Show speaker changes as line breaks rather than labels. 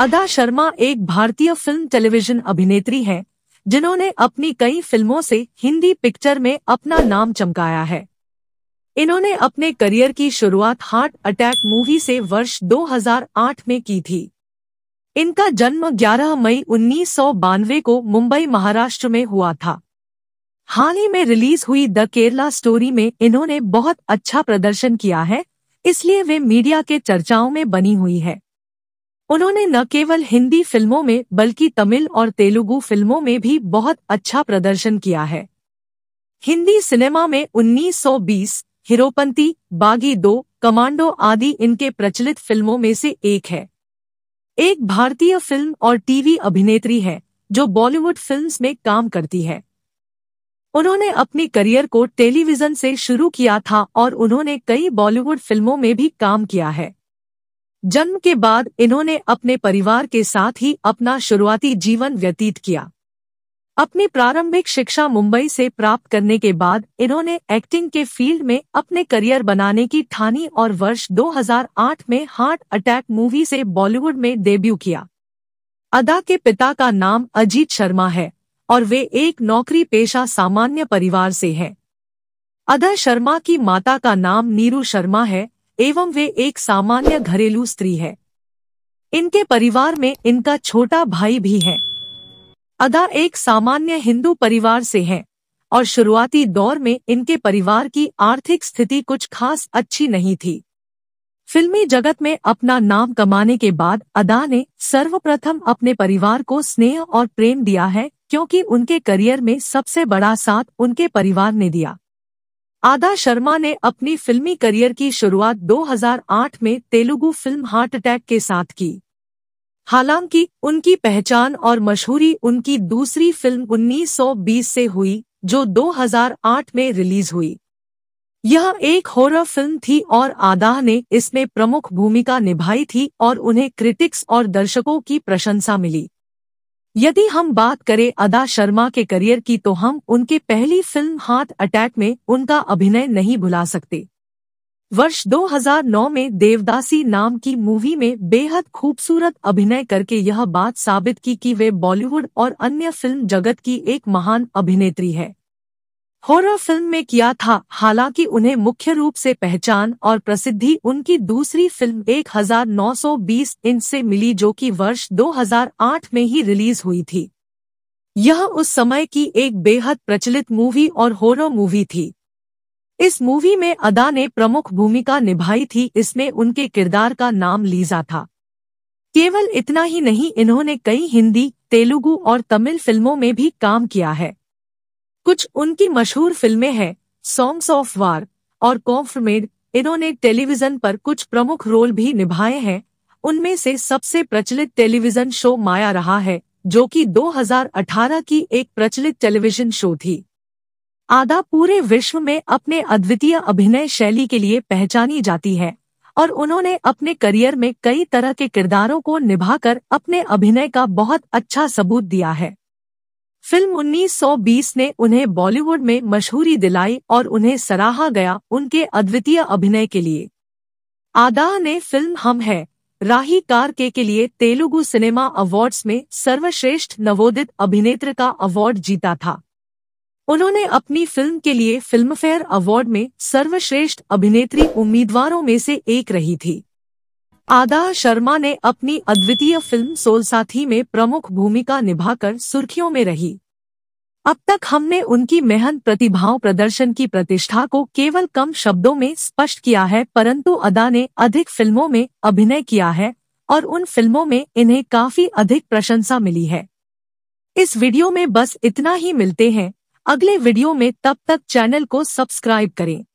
अदा शर्मा एक भारतीय फिल्म टेलीविजन अभिनेत्री हैं जिन्होंने अपनी कई फिल्मों से हिंदी पिक्चर में अपना नाम चमकाया है इन्होंने अपने करियर की शुरुआत हार्ट अटैक मूवी से वर्ष 2008 में की थी इनका जन्म 11 मई उन्नीस को मुंबई महाराष्ट्र में हुआ था हाल ही में रिलीज हुई द केरला स्टोरी में इन्होंने बहुत अच्छा प्रदर्शन किया है इसलिए वे मीडिया के चर्चाओं में बनी हुई है उन्होंने न केवल हिंदी फिल्मों में बल्कि तमिल और तेलुगु फिल्मों में भी बहुत अच्छा प्रदर्शन किया है हिंदी सिनेमा में 1920, हीरोपंती बागी दो कमांडो आदि इनके प्रचलित फिल्मों में से एक है एक भारतीय फिल्म और टीवी अभिनेत्री है जो बॉलीवुड फिल्म्स में काम करती है उन्होंने अपने करियर को टेलीविजन से शुरू किया था और उन्होंने कई बॉलीवुड फिल्मों में भी काम किया है जन्म के बाद इन्होंने अपने परिवार के साथ ही अपना शुरुआती जीवन व्यतीत किया अपनी प्रारंभिक शिक्षा मुंबई से प्राप्त करने के बाद इन्होंने एक्टिंग के फील्ड में अपने करियर बनाने की ठानी और वर्ष 2008 में हार्ट अटैक मूवी से बॉलीवुड में डेब्यू किया अदा के पिता का नाम अजीत शर्मा है और वे एक नौकरी पेशा सामान्य परिवार से हैं अदा शर्मा की माता का नाम नीरू शर्मा है एवं वे एक सामान्य घरेलू स्त्री है इनके परिवार में इनका छोटा भाई भी है अदा एक सामान्य हिंदू परिवार से है और शुरुआती दौर में इनके परिवार की आर्थिक स्थिति कुछ खास अच्छी नहीं थी फिल्मी जगत में अपना नाम कमाने के बाद अदा ने सर्वप्रथम अपने परिवार को स्नेह और प्रेम दिया है क्योंकि उनके करियर में सबसे बड़ा साथ उनके परिवार ने दिया आदा शर्मा ने अपनी फिल्मी करियर की शुरुआत 2008 में तेलुगु फिल्म हार्ट अटैक के साथ की हालांकि उनकी पहचान और मशहूरी उनकी दूसरी फिल्म 1920 से हुई जो 2008 में रिलीज हुई यह एक हॉरर फिल्म थी और आदाह ने इसमें प्रमुख भूमिका निभाई थी और उन्हें क्रिटिक्स और दर्शकों की प्रशंसा मिली यदि हम बात करें अदा शर्मा के करियर की तो हम उनकी पहली फिल्म हार्ट अटैक में उनका अभिनय नहीं भुला सकते वर्ष 2009 में देवदासी नाम की मूवी में बेहद खूबसूरत अभिनय करके यह बात साबित की कि वे बॉलीवुड और अन्य फिल्म जगत की एक महान अभिनेत्री है हॉरर फिल्म में किया था हालांकि उन्हें मुख्य रूप से पहचान और प्रसिद्धि उनकी दूसरी फिल्म 1920 इंच से मिली जो कि वर्ष 2008 में ही रिलीज हुई थी यह उस समय की एक बेहद प्रचलित मूवी और हॉरर मूवी थी इस मूवी में अदा ने प्रमुख भूमिका निभाई थी इसमें उनके किरदार का नाम लीजा था केवल इतना ही नहीं इन्होंने कई हिंदी तेलुगु और तमिल फिल्मों में भी काम किया है कुछ उनकी मशहूर फिल्में हैं सॉन्ग्स ऑफ वार और कॉम्फ्रमेड इन्होंने टेलीविजन पर कुछ प्रमुख रोल भी निभाए हैं उनमें से सबसे प्रचलित टेलीविजन शो माया रहा है जो कि 2018 की एक प्रचलित टेलीविजन शो थी आदा पूरे विश्व में अपने अद्वितीय अभिनय शैली के लिए पहचानी जाती है और उन्होंने अपने करियर में कई तरह के किरदारों को निभाकर अपने अभिनय का बहुत अच्छा सबूत दिया है फिल्म 1920 ने उन्हें बॉलीवुड में मशहूरी दिलाई और उन्हें सराहा गया उनके अद्वितीय अभिनय के लिए आदा ने फिल्म हम है राही के, के लिए तेलुगु सिनेमा अवार्ड्स में सर्वश्रेष्ठ नवोदित अभिनेत्र का अवार्ड जीता था उन्होंने अपनी फिल्म के लिए फिल्मफेयर अवार्ड में सर्वश्रेष्ठ अभिनेत्री उम्मीदवारों में से एक रही थी आदा शर्मा ने अपनी अद्वितीय फिल्म सोलसाथी में प्रमुख भूमिका निभाकर सुर्खियों में रही अब तक हमने उनकी मेहन प्रतिभाओं प्रदर्शन की प्रतिष्ठा को केवल कम शब्दों में स्पष्ट किया है परंतु अदा ने अधिक फिल्मों में अभिनय किया है और उन फिल्मों में इन्हें काफी अधिक प्रशंसा मिली है इस वीडियो में बस इतना ही मिलते हैं अगले वीडियो में तब तक चैनल को सब्सक्राइब करें